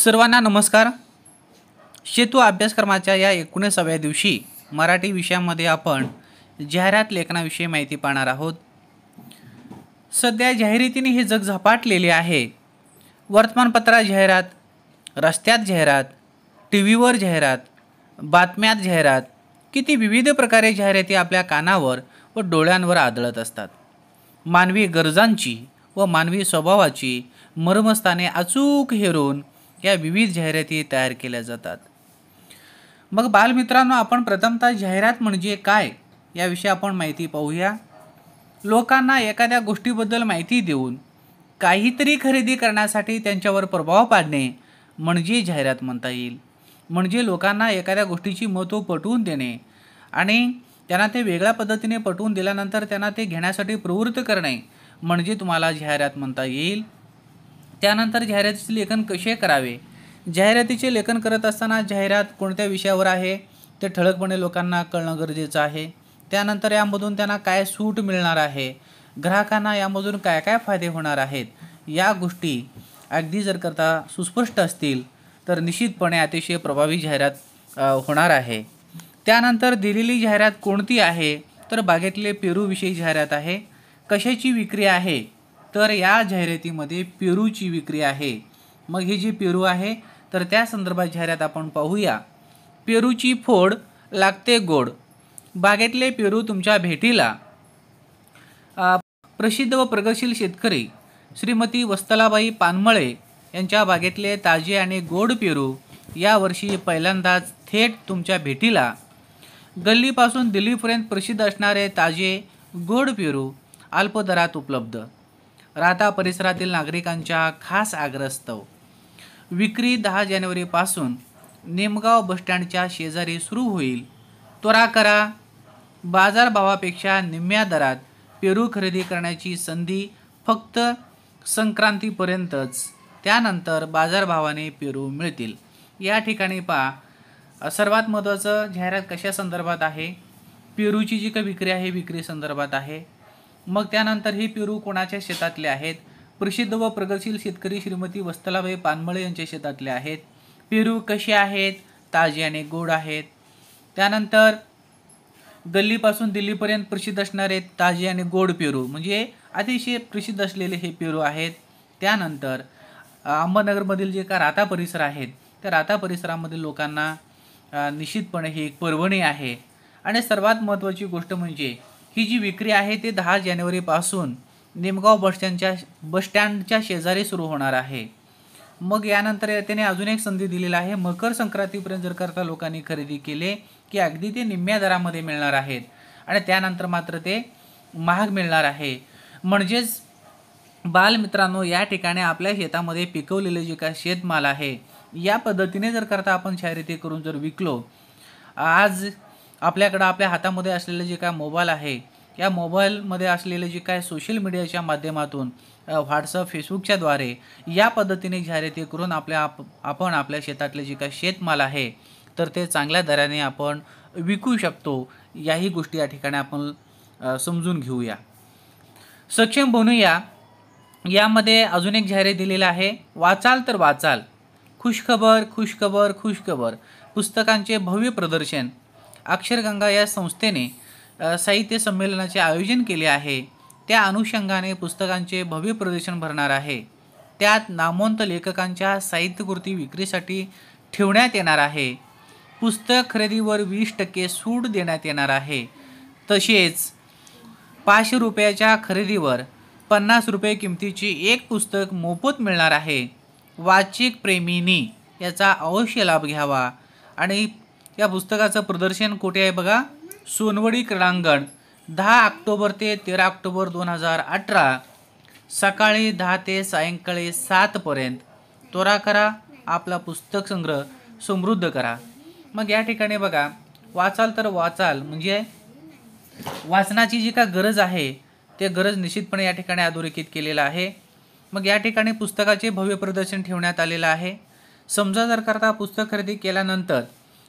सर्वांना नमस्कार शेतू अभ्यासक्रमाच्या या एकोणीसाव्या दिवशी मराठी विषयामध्ये आपण जाहिरात लेखनाविषयी माहिती पाहणार आहोत सध्या जाहिरातीने हे जग झपाटलेले आहे वर्तमानपत्रात जाहिरात रस्त्यात जाहिरात टी व्हीवर जाहिरात बातम्यात जाहिरात किती विविध प्रकारे जाहिराती आपल्या कानावर व डोळ्यांवर आदळत असतात मानवी गरजांची व मानवी स्वभावाची मर्मस्थाने अचूक हेरून या विविध जाहिराती तयार केल्या जातात मग बालमित्रांनो आपण प्रथमतः जाहिरात म्हणजे काय याविषयी आपण माहिती पाहूया लोकांना एखाद्या गोष्टीबद्दल माहिती देऊन काहीतरी खरेदी करण्यासाठी त्यांच्यावर प्रभाव पाडणे म्हणजे जाहिरात म्हणता येईल म्हणजे लोकांना एखाद्या गोष्टीची महत्त्व पटवून देणे आणि त्यांना ते वेगळ्या पद्धतीने पटवून दिल्यानंतर त्यांना ते घेण्यासाठी प्रवृत्त करणे म्हणजे तुम्हाला जाहिरात म्हणता येईल त्यानंतर जाहिरातीचे लेखन कसे करावे जाहिरातीचे लेखन करत असताना जाहिरात कोणत्या विषयावर आहे ते ठळकपणे लोकांना कळणं गरजेचं आहे त्यानंतर यामधून त्यांना काय सूट मिळणार आहे ग्राहकांना यामधून काय काय फायदे होणार आहेत या गोष्टी अगदी जर करता सुस्पष्ट असतील तर निश्चितपणे अतिशय प्रभावी जाहिरात होणार आहे त्यानंतर दिलेली जाहिरात कोणती आहे तर बागेतले पेरूविषयी जाहिरात आहे कशाची विक्री आहे तर या जाहिरातीमध्ये पेरूची विक्री आहे मग हे जे पेरू आहे तर त्या संदर्भात जाहिरात आपण पाहूया पेरूची फोड लागते गोड बागेतले पेरू तुमच्या भेटीला प्रसिद्ध व प्रगतशील शेतकरी श्रीमती वस्तलाबाई पानमळे यांच्या बागेतले ताजे आणि गोड पेरू यावर्षी पहिल्यांदाच थेट तुमच्या भेटीला गल्लीपासून दिल्लीपर्यंत प्रसिद्ध असणारे ताजे गोड पेरू अल्पदरात उपलब्ध राहता परिसरातील नागरिकांच्या खास आग्रस्तव विक्री दहा जानेवारीपासून निमगाव बसस्टँडच्या शेजारी सुरू होईल त्वरा करा बाजारभावापेक्षा निम्म्या दरात पेरू खरेदी करण्याची संधी फक्त संक्रांतीपर्यंतच त्यानंतर बाजारभावाने पेरू मिळतील या ठिकाणी पा सर्वात महत्त्वाचं जाहिरात कशा संदर्भात आहे पेरूची जी काही विक्री आहे विक्री संदर्भात आहे मग त्यानंतर हे पेरू कोणाच्या शेतातले आहेत प्रसिद्ध व प्रगतशील शेतकरी श्रीमती वस्तलाबाई पानमळे यांच्या शेतातले आहेत पेरू कसे आहेत ताजे आणि गोड आहेत त्यानंतर गल्लीपासून दिल्लीपर्यंत प्रसिद्ध असणारे ताजे आणि गोड पेरू म्हणजे अतिशय प्रसिद्ध असलेले हे पेरू आहेत त्यानंतर अंबानगरमधील जे का राता परिसर आहेत त्या राता परिसरामधील लोकांना निश्चितपणे ही एक पर्वणी आहे आणि सर्वात महत्त्वाची गोष्ट म्हणजे ही जी विक्री आहे ते दहा जानेवारीपासून निमगाव बसस्टँडच्या बसस्टँडच्या शेजारी सुरू होणार आहे मग यानंतर त्याने अजून एक संधी दिलेली आहे मकर संक्रांतीपर्यंत जर करता लोकांनी खरेदी केले की अगदी ते निम्म्या दरामध्ये मिळणार आहेत आणि त्यानंतर मात्र ते महाग मिळणार आहे म्हणजेच बालमित्रांनो या ठिकाणी आपल्या शेतामध्ये पिकवलेले जे काय शेतमाल आहे या पद्धतीने जर करता आपण शायरी करून जर विकलो आज आपल्याकडं आपल्या हातामध्ये असलेलं जे काय मोबाईल आहे या मोबाईलमध्ये असलेले जे काय सोशल मीडियाच्या माध्यमातून व्हॉट्सअप फेसबुकच्याद्वारे या पद्धतीने जाहिराती करून आपल्या आप आपण आपल्या शेतातले जे काय शेतमाल आहे तर ते चांगल्या दराने आपण विकू शकतो याही गोष्टी या ठिकाणी आपण समजून घेऊया सक्षम बनूया यामध्ये अजून एक जाहिरात दिलेला आहे वाचाल तर वाचाल खुशखबर खुशखबर खुशखबर पुस्तकांचे भव्य प्रदर्शन अक्षरगंगा या संस्थेने साहित्य संमेलनाचे आयोजन केले आहे त्या अनुषंगाने पुस्तकांचे भव्य प्रदर्शन भरणार आहे त्यात नामवंत लेखकांच्या साहित्यकृती विक्रीसाठी ठेवण्यात येणार आहे पुस्तक खरेदीवर वीस टक्के सूट देण्यात येणार आहे तसेच पाचशे रुपयाच्या खरेदीवर पन्नास रुपये किमतीची एक पुस्तक मोफत मिळणार आहे वाचिक प्रेमीनी याचा अवश्य लाभ घ्यावा आणि या पुस्तकाचं प्रदर्शन कुठे आहे बघा सोनवडी क्रीडांगण दहा ऑक्टोबर ते तेरा ऑक्टोबर दोन हजार अठरा सकाळी दहा ते सायंकाळी सातपर्यंत त्वरा करा आपला पुस्तक संग्रह समृद्ध करा मग या ठिकाणी बघा वाचाल तर वाचाल म्हणजे वाचनाची जी का गरज आहे ते गरज निश्चितपणे या ठिकाणी अधोरेखित केलेलं आहे मग या ठिकाणी पुस्तकाचे भव्य प्रदर्शन ठेवण्यात आलेलं आहे समजा जर करता पुस्तक खरेदी केल्यानंतर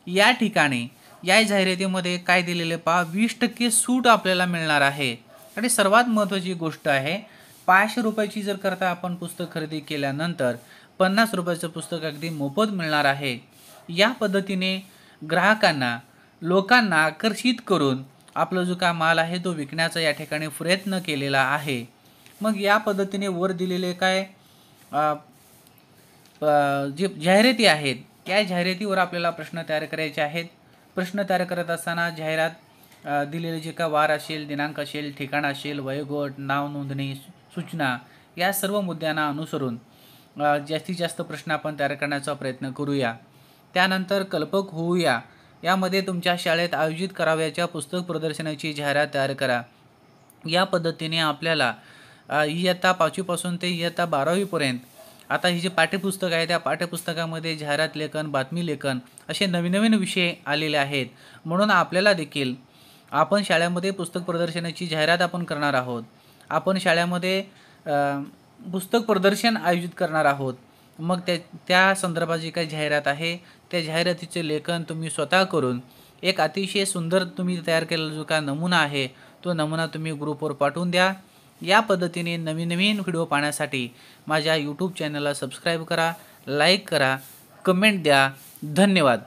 या ठिकाणी या जाहिरातीमध्ये काय दिलेले पहा वीस टक्के सूट आपल्याला मिळणार आहे आणि सर्वात महत्त्वाची गोष्ट आहे पाचशे रुपयाची जर करता आपण पुस्तक खरेदी केल्यानंतर पन्नास रुपयाचं पुस्तक अगदी मोफत मिळणार आहे या पद्धतीने ग्राहकांना लोकांना आकर्षित करून आपला जो काय माल आहे तो विकण्याचा या ठिकाणी प्रयत्न केलेला आहे मग या पद्धतीने वर दिलेले काय जे जाहिराती आहेत त्या जाहिरातीवर आपल्याला प्रश्न तयार करायचे आहेत प्रश्न तयार करत असताना जाहिरात दिलेले जे का वार असेल दिनांक असेल ठिकाण असेल वयोगट नाव नोंदणी सूचना या सर्व मुद्द्यांना अनुसरून जास्तीत जास्त प्रश्न आपण तयार करण्याचा प्रयत्न करूया त्यानंतर कल्पक होऊया यामध्ये तुमच्या शाळेत आयोजित करावयाच्या पुस्तक प्रदर्शनाची जाहिरात तयार करा या पद्धतीने आपल्याला इयत्ता पाचवीपासून ते इयत्ता बारावीपर्यंत आता हे जे पाठ्यपुस्तक आहे त्या पाठ्यपुस्तकामध्ये जाहिरात लेखन बातमी लेखन असे नवीन नवीन विषय आलेले आहेत म्हणून आपल्याला देखील आपण शाळेमध्ये पुस्तक प्रदर्शनाची जाहिरात आपण करणार आहोत आपण शाळेमध्ये पुस्तक प्रदर्शन आयोजित करणार आहोत मग त्या त्या संदर्भात जी काही जाहिरात आहे त्या जाहिरातीचे लेखन तुम्ही स्वतः करून एक अतिशय सुंदर तुम्ही तयार केलेला जो काय नमुना आहे तो नमुना तुम्ही ग्रुपवर पाठवून द्या या पद्धतीने नवीन नवीन व्हिडिओ पाहण्यासाठी माझ्या यूट्यूब चॅनलला सबस्क्राईब करा लाईक करा कमेंट द्या धन्यवाद